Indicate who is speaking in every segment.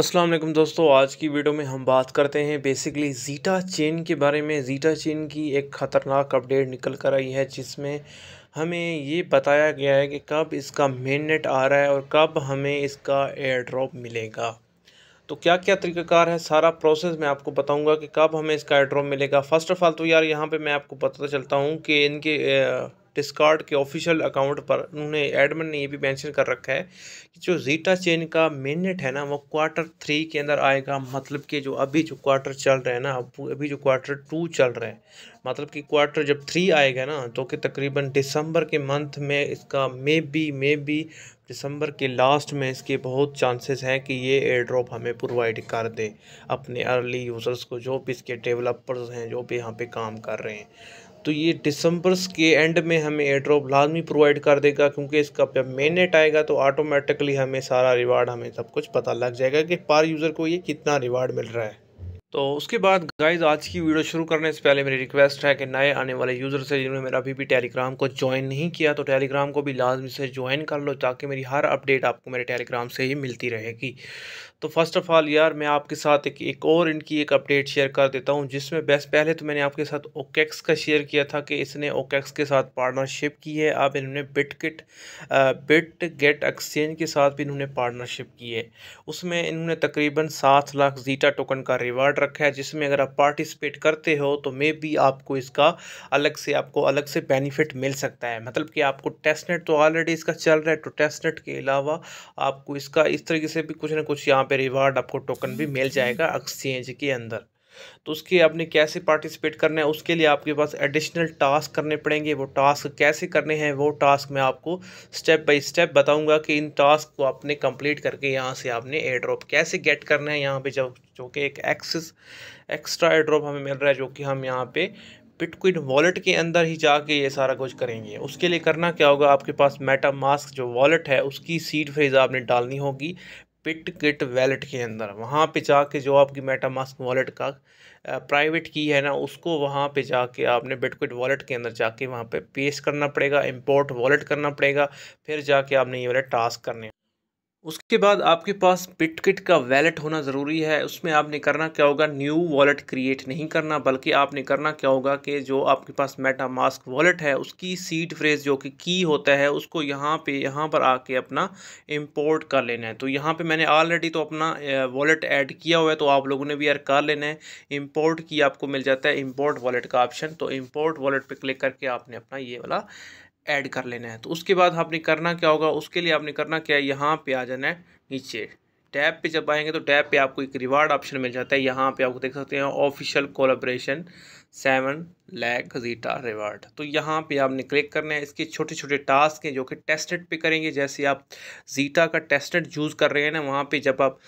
Speaker 1: अस्सलाम वालेकुम दोस्तों आज की वीडियो में हम बात करते हैं बेसिकली ज़ीटा चेन के बारे में ज़ीटा चेन की एक ख़तरनाक अपडेट निकल कर आई है जिसमें हमें ये बताया गया है कि कब इसका मेन नेट आ रहा है और कब हमें इसका एयर ड्रॉप मिलेगा तो क्या क्या तरीक़ाकार है सारा प्रोसेस मैं आपको बताऊँगा कि कब हमें इसका एयर ड्रॉप मिलेगा फ़र्स्ट ऑफ़ ऑल तो यार यहाँ पर मैं आपको पता चलता हूँ कि इनके डिस्कार्ड के ऑफिशियल अकाउंट पर उन्होंने एडमिन ने ये भी मेंशन कर रखा है कि जो जीटा चेन का मेनट है ना वो क्वार्टर थ्री के अंदर आएगा मतलब कि जो अभी जो क्वार्टर चल रहे हैं ना अभी जो क्वार्टर टू चल रहा है मतलब कि क्वार्टर जब थ्री आएगा ना तो कि तकरीबन दिसंबर के मंथ में इसका मे बी मे बी दिसंबर के लास्ट में इसके बहुत चांसेस हैं कि ये एयर ड्रॉप हमें प्रोवाइड कर दे अपने अर्ली यूज़र्स को जो भी इसके डेवलपर्स हैं जो भी यहाँ पे काम कर रहे हैं तो ये दिसंबर के एंड में हमें एयर लाजमी प्रोवाइड कर देगा क्योंकि इसका जब मेन नेट आएगा तो ऑटोमेटिकली हमें सारा रिवार्ड हमें सब कुछ पता लग जाएगा कि पर यूज़र को ये कितना रिवार्ड मिल रहा है तो उसके बाद गाइज आज की वीडियो शुरू करने से पहले मेरी रिक्वेस्ट है कि नए आने वाले यूज़र से जिन्होंने मेरा अभी भी टेलीग्राम को ज्वाइन नहीं किया तो टेलीग्राम को भी लाजमी से ज्वाइन कर लो ताकि मेरी हर अपडेट आपको मेरे टेलीग्राम से ही मिलती रहेगी तो फर्स्ट ऑफ़ ऑल यार मैं आपके साथ एक एक और इनकी एक अपडेट शेयर कर देता हूँ जिसमें बेस्ट पहले तो मैंने आपके साथ ओकेक्स का शेयर किया था कि इसने ओकेक्स के साथ पार्टनरशिप की है अब इन्होंने बिटकिट बिट गेट एक्सचेंज के साथ भी इन्होंने पार्टनरशिप की है उसमें इन्होंने तकरीबन सात लाख जीटा टोकन का रिवार्ड रखा है जिसमें अगर आप पार्टिसिपेट करते हो तो मे बी आपको इसका अलग से आपको अलग से बेनिफिट मिल सकता है मतलब कि आपको टेस्ट नेट तो ऑलरेडी इसका चल रहा है तो टेस्ट नेट के अलावा आपको इसका इस तरीके से भी कुछ ना कुछ यहाँ पर रिवार्ड आपको टोकन भी मिल जाएगा एक्सचेंज के अंदर तो उसके आपने कैसे पार्टिसिपेट करना है उसके लिए आपके पास एडिशनल टास्क करने पड़ेंगे वो टास्क कैसे करने हैं वो टास्क मैं आपको स्टेप बाय स्टेप बताऊंगा कि इन टास्क को आपने कंप्लीट करके यहाँ से आपने एयर ड्रॉप कैसे गेट करना है यहाँ पे जब जो कि एक एक्सेस एक्स्ट्रा एयर ड्रॉप हमें मिल रहा है जो कि हम यहाँ पे बिटकॉइन वॉलेट के अंदर ही जाके ये सारा कुछ करेंगे उसके लिए करना क्या होगा आपके पास मेटा मास्क जो वॉलेट है उसकी सीड फ्रेज आपने डालनी होगी पिट किट वैलेट के अंदर वहाँ पे जाके जो आपकी मेटामास्क वॉलेट का प्राइवेट की है ना उसको वहाँ पे जाके आपने बिटकिट वॉलेट के अंदर जाके वहाँ पे पेस्ट करना पड़ेगा इंपोर्ट वॉलेट करना पड़ेगा फिर जाके आपने ये वाले टास्क करने उसके बाद आपके पास बिटकिट का वैलेट होना ज़रूरी है उसमें आपने करना क्या होगा न्यू वॉलेट क्रिएट नहीं करना बल्कि आपने करना क्या होगा कि जो आपके पास मेटा मास्क वॉलेट है उसकी सीट फ्रेज जो कि की होता है उसको यहाँ पे यहाँ पर आके अपना इंपोर्ट कर लेना है तो यहाँ पे मैंने ऑलरेडी तो अपना वॉलेट ऐड किया हुआ है तो आप लोगों ने भी यार कर लेना है इम्पोर्ट की आपको मिल जाता है इम्पोर्ट वॉलेट का ऑप्शन तो इम्पोर्ट वॉलेट पर क्लिक करके आपने अपना ये वाला ऐड कर लेना है तो उसके बाद आपने करना क्या होगा उसके लिए आपने करना क्या है यहाँ पे आ जाना है नीचे टैब पे जब आएंगे तो टैब पे आपको एक रिवार्ड ऑप्शन मिल जाता है यहाँ पे आपको देख सकते हैं official collaboration seven lakh Zeta reward तो यहाँ पे आपने क्लिक करना है इसके छोटे छोटे टास्क हैं जो कि टेस्टेड पे करेंगे जैसे आप जीटा का टेस्टेड यूज़ कर रहे हैं ना वहाँ पे जब आप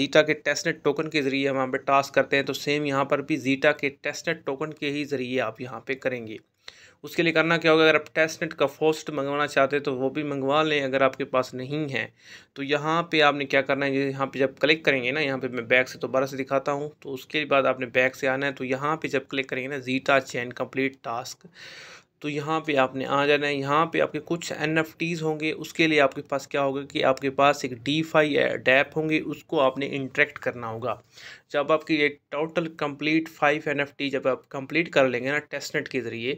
Speaker 1: जीटा के टेस्टेड टोकन के ज़रिए वहाँ पे टास्क करते हैं तो सेम यहाँ पर भी जीटा के टेस्टेड टोकन के ही ज़रिए आप यहाँ पर करेंगे उसके लिए करना क्या होगा अगर आप टेस्ट नेट का फोस्ट मंगवाना चाहते हैं तो वो भी मंगवा लें अगर आपके पास नहीं है तो यहाँ पे आपने क्या करना है यहाँ पे जब क्लिक करेंगे ना यहाँ पे मैं बैक से दोबारा से दिखाता हूँ तो उसके बाद आपने बैक से आना है तो यहाँ पर जब क्लिक करेंगे ना जीटा चैन कम्प्लीट टास्क तो यहाँ पे आपने आ जाना है यहाँ पे आपके कुछ एन होंगे उसके लिए आपके पास क्या होगा कि आपके पास एक डी फाई डैप होंगे उसको आपने इंट्रैक्ट करना होगा जब आपकी ये टोटल कंप्लीट फाइव एन जब आप कंप्लीट कर लेंगे ना टेस्टनेट के ज़रिए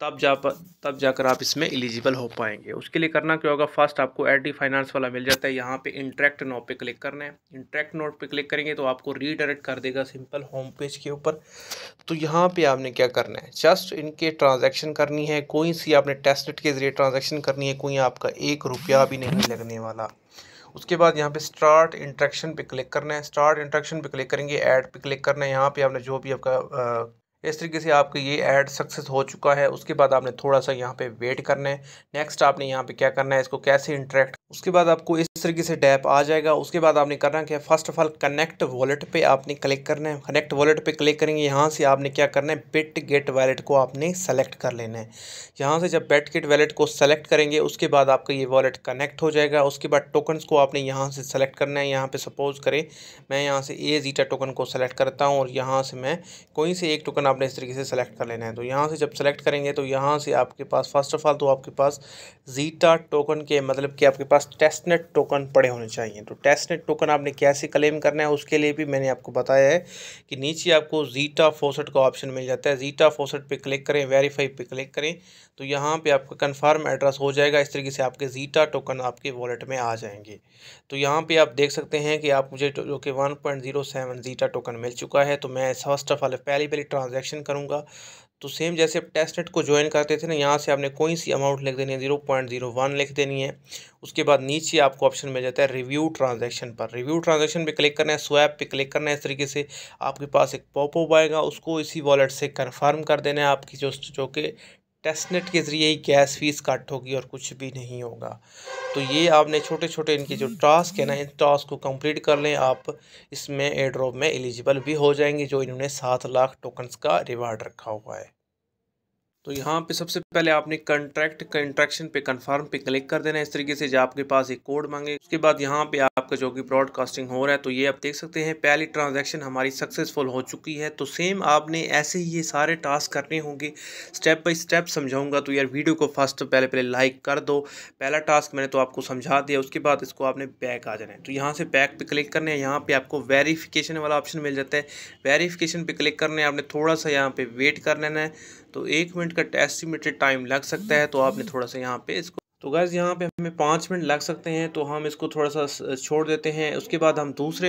Speaker 1: तब जा तब जाकर आप इसमें एलिजिबल हो पाएंगे उसके लिए करना क्या होगा फर्स्ट आपको एड डी फाइनेंस वाला मिल जाता है यहाँ पे इंटरेक्ट नोट पे क्लिक करना है इंट्रैक्ट नोट पे क्लिक करेंगे तो आपको रीडायरेक्ट कर देगा सिंपल होम पेज के ऊपर तो यहाँ पे आपने क्या करना है जस्ट इनके ट्रांजेक्शन करनी है कोई सी आपने टेस्टनेट के ज़रिए ट्रांजेक्शन करनी है कोई आपका एक रुपया भी नहीं लगने वाला उसके बाद यहाँ पे स्टार्ट इंट्रैक्शन पे क्लिक करना है स्टार्ट इंट्रैक्शन पे क्लिक करेंगे ऐड पे क्लिक करना है यहाँ पे आपने जो भी आपका इस तरीके से आपका ये ऐड सक्सेस हो चुका है उसके बाद आपने थोड़ा सा यहाँ पे वेट करना है नेक्स्ट आपने यहाँ पे क्या करना है इसको कैसे इंट्रैक्ट उसके बाद आपको इस तरीके से टैप आ जाएगा उसके बाद आपने करना क्या first of all connect wallet पे आपने क्लिक करना है कनेक्ट वॉलेट पे क्लिक करेंगे यहाँ से आपने क्या करना है बिट गेट वैलेट को आपने सेलेक्ट कर लेना है यहाँ से जब बेट गेट वैलेट को सेलेक्ट करेंगे उसके बाद आपका ये वॉलेट कनेक्ट हो जाएगा उसके बाद टोकन्स को आपने यहाँ से सेलेक्ट करना है यहाँ पर सपोज करें मैं यहाँ से ए जीटा टोकन को सेलेक्ट करता हूँ और यहाँ से मैं कोई से एक टोकन आपने इस तरीके से सेलेक्ट कर लेना है तो यहाँ से जब सेलेक्ट करेंगे तो यहाँ से आपके पास फर्स्ट ऑफ ऑल तो आपके पास जीटा टोकन के मतलब कि आपके पास पास टेस्टनेट टोकन पड़े होने चाहिए तो टेस्टनेट टोकन आपने कैसे क्लेम करना है उसके लिए भी मैंने आपको बताया है कि नीचे आपको जीटा फोसेट का ऑप्शन मिल जाता है जीटा फोसेट पे क्लिक करें वेरीफाई पे क्लिक करें तो यहाँ पे आपका कंफर्म एड्रेस हो जाएगा इस तरीके से आपके जीटा टोकन आपके वॉलेट में आ जाएंगे तो यहाँ पर आप देख सकते हैं कि आप मुझे जो कि वन जीटा टोकन मिल चुका है तो मैं फर्स्ट ऑफ ऑल पहली पहली ट्रांजेक्शन करूँगा तो सेम जैसे टेस्ट नेट को ज्वाइन करते थे ना यहाँ से आपने कोई सी अमाउंट लिख देनी है जीरो पॉइंट जीरो वन लिख देनी है उसके बाद नीचे आपको ऑप्शन मिल जाता है रिव्यू ट्रांजैक्शन पर रिव्यू ट्रांजैक्शन पे क्लिक करना है स्वैप पे क्लिक करना है इस तरीके से आपके पास एक पॉपअप आएगा उसको इसी वॉलेट से कन्फर्म कर देना है आपकी जो जो कि टेस्टनेट के ज़रिए ही गैस फीस कट होगी और कुछ भी नहीं होगा तो ये आपने छोटे छोटे इनके जो टास्क है ना इन टास्क को कंप्लीट कर लें आप इसमें एड्रॉप में एलिजिबल भी हो जाएंगे जो इन्होंने सात लाख टोकन्स का रिवार्ड रखा हुआ है तो यहाँ पे सबसे पहले आपने कंट्रैक्ट कंट्रैक्शन पे कंफर्म पे क्लिक कर देना इस तरीके से जो आपके पास एक कोड मांगे उसके बाद यहाँ पे आपका जो कि ब्रॉडकास्टिंग हो रहा है तो ये आप देख सकते हैं पहली ट्रांजैक्शन हमारी सक्सेसफुल हो चुकी है तो सेम आपने ऐसे ही ये सारे टास्क करने होंगे स्टेप बाई स्टेप समझाऊंगा तो यार वीडियो को फर्स्ट पहले पहले लाइक कर दो पहला टास्क मैंने तो आपको समझा दिया उसके बाद इसको आपने बैक आ जाना है तो यहाँ से बैक पर क्लिक करने है यहाँ पर आपको वेरीफिकेशन वाला ऑप्शन मिल जाता है वेरीफिकेशन पर क्लिक करने आपने थोड़ा सा यहाँ पर वेट कर लेना है तो एक मिनट का एस्टिमेटेड टाइम लग सकता है तो आपने थोड़ा सा यहाँ पे इसको तो गैस यहाँ पे हमें पाँच मिनट लग सकते हैं तो हम इसको थोड़ा सा छोड़ देते हैं उसके बाद हम दूसरे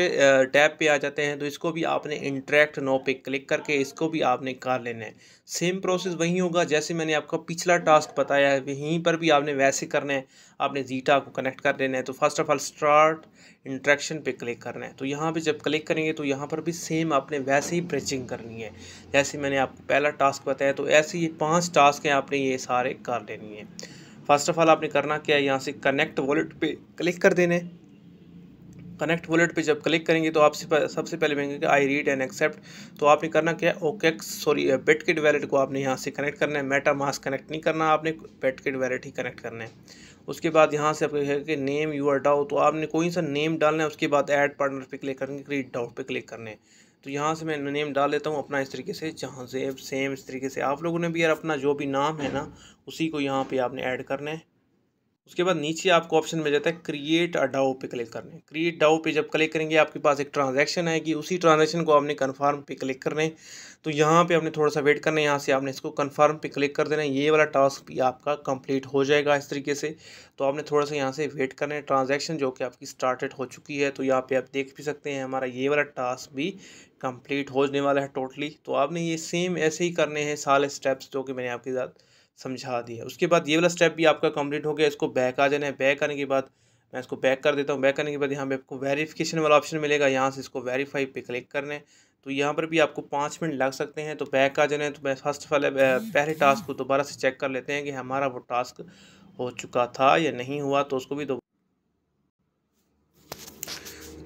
Speaker 1: टैब पे आ जाते हैं तो इसको भी आपने इंटरेक्ट नो पे क्लिक करके इसको भी आपने कर लेना है सेम प्रोसेस वही होगा जैसे मैंने आपका पिछला टास्क बताया है वहीं पर भी आपने वैसे करना है आपने जीटा को कनेक्ट कर लेना है तो first of all start interaction पे क्लिक करना है तो यहाँ पे जब क्लिक करेंगे तो यहाँ पर भी सेम आपने वैसे ही ब्रिचिंग करनी है जैसे मैंने आपको पहला टास्क बताया तो ऐसे ये पाँच टास्क हैं आपने ये सारे कर लेनी है फर्स्ट ऑफ ऑल आपने करना क्या है यहाँ से कनेक्ट वॉलेट पे क्लिक कर देने कनेक्ट वॉलेट पे जब क्लिक करेंगे तो आपसे सबसे पहले कि आई रीड एंड एक्सेप्ट तो आपने करना क्या है ओकेक्स सॉरी किट वैलेट को आपने यहाँ से कनेक्ट करना है मेटा मास्क कनेक्ट नहीं करना आपने किट वैलेट ही कनेक्ट करना है उसके बाद यहाँ से आपको कहेंगे कि नेम आर डाउ तो आपने कोई सा नेम डालना है उसके बाद एड पार्टनर पर क्लिक करेंगे क्रिएट डाउट पर क्लिक करना है तो यहाँ से मैं नेम डाल लेता हूँ अपना इस तरीके से जहाँ से सेम इस तरीके से आप लोगों ने भी यार अपना जो भी नाम है ना उसी को यहाँ पे आपने ऐड करना है उसके बाद नीचे आपको ऑप्शन मिल जाता है क्रिएट अ डाओ पे क्लिक करने क्रिएट डाओ पे जब क्लिक करेंगे आपके पास एक ट्रांजैक्शन आएगी उसी ट्रांजैक्शन को आपने कन्फर्म पे क्लिक करने तो यहाँ पे आपने थोड़ा सा वेट करना है यहाँ से आपने इसको कन्फर्म पे क्लिक कर देना है ये वाला टास्क भी आपका कंप्लीट हो जाएगा इस तरीके से तो आपने थोड़ा सा यहाँ से वेट करना है ट्रांजेक्शन जो कि आपकी स्टार्टेड हो चुकी है तो यहाँ पर आप देख भी सकते हैं हमारा ये वाला टास्क भी कम्प्लीट होने वाला है टोटली तो आपने ये सेम ऐसे ही करने हैं सारे स्टेप्स जो कि मैंने आपके साथ समझा दिया उसके बाद ये वाला स्टेप भी आपका कंप्लीट हो गया इसको बैक आ जाना है बैक आने के बाद मैं इसको बैक कर देता हूँ बैक करने के बाद यहाँ पे आपको वेरिफिकेशन वाला ऑप्शन मिलेगा यहाँ से इसको वेरीफाई पे क्लिक करना है तो यहाँ पर भी आपको पाँच मिनट लग सकते हैं तो बैक आ जाना है तो मैं फर्स्ट वाले पहले टास्क को दोबारा से चेक कर लेते हैं कि हमारा वो टास्क हो चुका था या नहीं हुआ तो उसको भी दो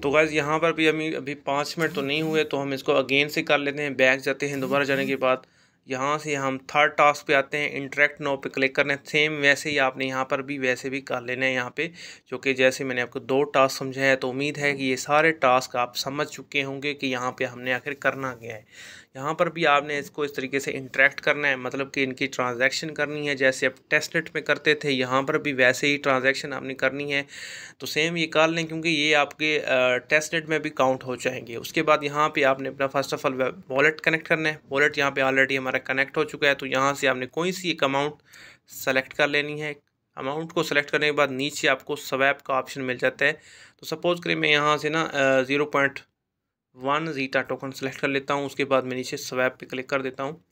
Speaker 1: तो गैज़ यहाँ पर भी अभी अभी पाँच मिनट तो नहीं हुए तो हम इसको अगेन से कर लेते हैं बैक जाते हैं दोबारा जाने के बाद यहाँ से हम थर्ड टास्क पे आते हैं इंटरेक्ट नो पे क्लिक करना है सेम वैसे ही आपने यहाँ पर भी वैसे भी कर लेना है यहाँ पे जो कि जैसे मैंने आपको दो टास्क समझाया है तो उम्मीद है कि ये सारे टास्क आप समझ चुके होंगे कि यहाँ पे हमने आखिर करना क्या है यहाँ पर भी आपने इसको इस तरीके से इंटरेक्ट करना है मतलब कि इनकी ट्रांजैक्शन करनी है जैसे आप टेस्टनेट में करते थे यहाँ पर भी वैसे ही ट्रांजैक्शन आपने करनी है तो सेम ये कर लें क्योंकि ये आपके टेस्टनेट में भी काउंट हो जाएंगे उसके बाद यहाँ पर आपने अपना first of all wallet connect करना है वॉलेट यहाँ पर ऑलरेडी हमारा कनेक्ट हो चुका है तो यहाँ से आपने कोई सी एक अमाउंट सेलेक्ट कर लेनी है अमाउंट को सेलेक्ट करने के बाद नीचे आपको स्वैप का ऑप्शन मिल जाता है तो सपोज़ करें मैं यहाँ से ना zero point one Zeta token select कर लेता हूँ उसके बाद मैं नीचे स्वैप पे क्लिक कर देता हूँ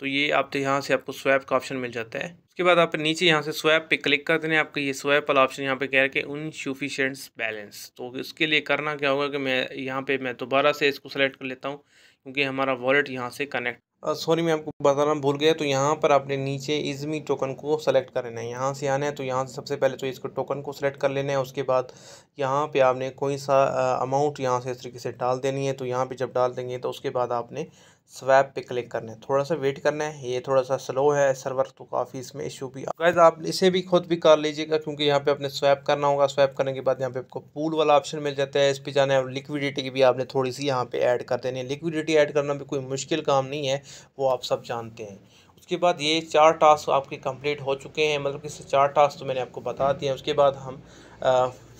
Speaker 1: तो ये आप यहाँ से आपको स्वैप का ऑप्शन मिल जाता है उसके बाद आप नीचे यहाँ से स्वैप पे क्लिक कर देने आपके ये स्वैप वाला ऑप्शन यहाँ पे कह रहा है इनशुफिशेंट्स बैलेंस तो इसके लिए करना क्या होगा कि मैं यहाँ पे मैं दोबारा से इसको सेलेक्ट कर लेता हूँ क्योंकि हमारा वॉलेट यहाँ से कनेक्ट सॉरी मैं आपको बताना भूल गया तो यहाँ पर आपने नीचे इज़मी टोकन को सेलेक्ट कर लेना है यहाँ से आना है तो यहाँ से सबसे पहले तो इसको टोकन को सेलेक्ट कर लेना है उसके बाद यहाँ पे आपने कोई सा अमाउंट यहाँ से इस तरीके से डाल देनी है तो यहाँ पे जब डाल देंगे तो उसके बाद आपने स्वैप पे क्लिक करना है थोड़ा सा वेट करना है ये थोड़ा सा स्लो है सर्वर तो काफ़ी इसमें इशू भी गैज़ आप इसे भी खुद भी कर लीजिएगा क्योंकि यहाँ पे आपने स्वैप करना होगा स्वैप करने के बाद यहाँ पे आपको पूल वाला ऑप्शन मिल जाता है इस पर जाना है लिक्विडिटी की भी आपने थोड़ी सी यहाँ पे ऐड कर देनी है लिक्विडिटी ऐड करना भी कोई मुश्किल काम नहीं है वो आप सब जानते हैं उसके बाद ये चार टास्क आपके कंप्लीट हो चुके हैं मतलब कि चार टास्क तो मैंने आपको बता दिए उसके बाद हम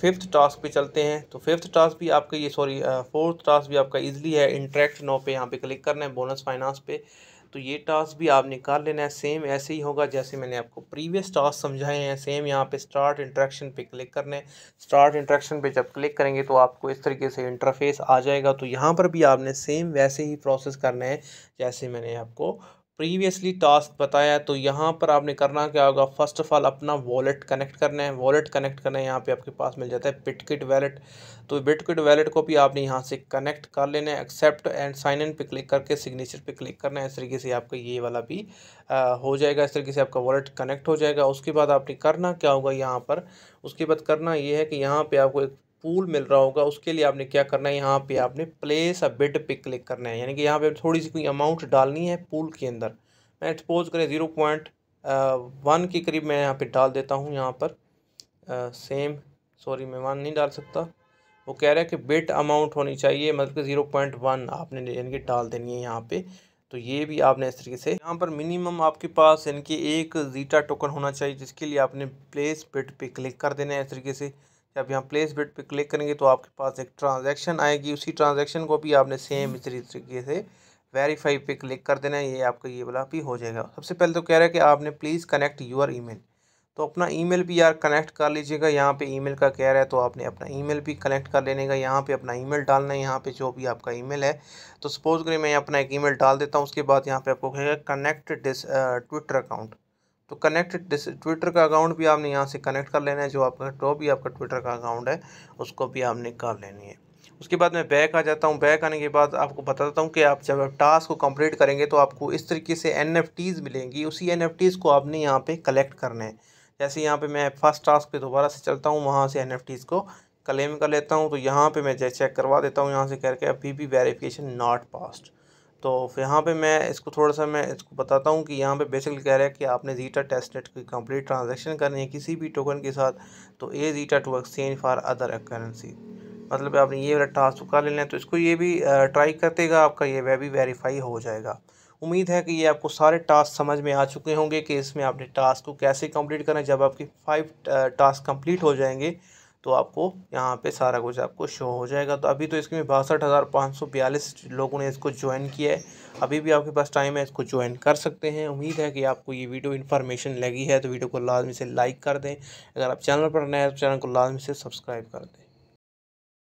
Speaker 1: फिफ्थ टास्क पे चलते हैं तो फिफ्थ टास्क भी आपका ये सॉरी फोर्थ टास्क भी आपका इजीली है इंट्रैक्ट नो पे यहाँ पे क्लिक करना है बोनस फाइनेंस पे तो ये टास्क भी आप निकाल लेना है सेम ऐसे ही होगा जैसे मैंने आपको प्रीवियस टास्क समझाए हैं सेम यहाँ पे स्टार्ट इंट्रैक्शन पे क्लिक करना है स्टार्ट इंट्रैक्शन पे जब क्लिक करेंगे तो आपको इस तरीके से इंटरफेस आ जाएगा तो यहाँ पर भी आपने सेम वैसे ही प्रोसेस करना है जैसे मैंने आपको प्रीवियसली टास्क बताया तो यहाँ पर आपने करना क्या होगा फर्स्ट ऑफ ऑल अपना वॉलेट कनेक्ट करना है वॉलेट कनेक्ट करना है यहाँ पे आपके पास मिल जाता है बिटकिट वैलेट तो बिटकिट वैलेट को भी आपने यहाँ से कनेक्ट कर लेना है एक्सेप्ट एंड साइन इन पे क्लिक करके सिग्नेचर पे क्लिक करना है इस तरीके से आपका ये वाला भी आ, हो जाएगा इस तरीके से आपका वॉलेट कनेक्ट हो जाएगा उसके बाद आपने करना क्या होगा यहाँ पर उसके बाद करना ये है कि यहाँ पर आपको एक पूल मिल रहा होगा उसके लिए आपने क्या करना है यहाँ पे आपने प्लेस अ बिट पे क्लिक करना है यानी कि यहाँ पे थोड़ी सी कोई अमाउंट डालनी है पूल के अंदर मैं एक्सपोज करें ज़ीरो पॉइंट वन के करीब मैं यहाँ पे डाल देता हूँ यहाँ पर सेम सॉरी मैं वन नहीं डाल सकता वो कह रहा है कि बिट अमाउंट होनी चाहिए मतलब कि ज़ीरो पॉइंट वन आपने यानी कि डाल देनी है यहाँ पे तो ये भी आपने इस तरीके से यहाँ पर मिनिमम आपके पास यानी कि एक जीटा टोकन होना चाहिए जिसके लिए आपने प्लेस बिट पे क्लिक कर देना है इस तरीके से जब यहाँ प्लेस बिट पे क्लिक करेंगे तो आपके पास एक ट्रांजैक्शन आएगी उसी ट्रांजैक्शन को भी आपने सेम इसी तरीके से वेरीफाई पे क्लिक कर देना है ये आपका ये वाला भी हो जाएगा सबसे पहले तो कह रहा है कि आपने प्लीज़ कनेक्ट यूर ईमेल तो अपना ईमेल भी यार कनेक्ट कर लीजिएगा यहाँ पे ईमेल का कह रहा है तो आपने अपना ईमेल भी कनेक्ट कर लेने का यहाँ पे अपना ईमेल डालना है यहाँ पे जो भी आपका ईमेल है तो सपोज करें मैं अपना एक ईमेल डाल देता हूँ उसके बाद यहाँ पे आपको कहेगा कनेक्ट डिस ट्विटर अकाउंट तो कनेक्ट ट्विटर का अकाउंट भी आपने यहाँ से कनेक्ट कर लेना है जो आपका टॉप भी आपका ट्विटर का अकाउंट है उसको भी आपने कर लेनी है उसके बाद मैं बैक आ जाता हूँ बैक आने के बाद आपको बता देता हूँ कि आप जब टास्क को कंप्लीट करेंगे तो आपको इस तरीके से एन मिलेंगी उसी एन को आपने यहाँ पर कलेक्ट करना है जैसे यहाँ पे मैं फर्स्ट टास्क पे दोबारा से चलता हूँ वहाँ से एन को क्लेम कर लेता हूँ तो यहाँ पर मैं चेक करवा देता हूँ यहाँ से करके अभी भी वेरीफिकेशन नॉट पास्ट तो यहाँ पे मैं इसको थोड़ा सा मैं इसको बताता हूँ कि यहाँ पे बेसिकली कह रहा है कि आपने जीटा टेस्टनेट की कंप्लीट ट्रांजैक्शन करनी है किसी भी टोकन के साथ तो a Zeta to exchange for other currency मतलब आपने ये वाला टास्क तो कर लेना है तो इसको ये भी ट्राई करतेगा आपका ये वह भी वेरीफाई हो जाएगा उम्मीद है कि ये आपको सारे टास्क समझ में आ चुके होंगे कि इसमें आपने टास्क को कैसे कंप्लीट करना है जब आपके फाइव टास्क कंप्लीट हो जाएंगे तो आपको यहाँ पे सारा कुछ आपको शो हो जाएगा तो अभी तो इसमें बासठ हज़ार पाँच सौ बयालीस लोगों ने इसको ज्वाइन किया है अभी भी आपके पास टाइम है इसको ज्वाइन कर सकते हैं उम्मीद है कि आपको ये वीडियो इन्फॉर्मेशन लगी है तो वीडियो को लाजमी से लाइक कर दें अगर आप चैनल पर नए हैं तो चैनल को लाजमी से सब्सक्राइब कर दें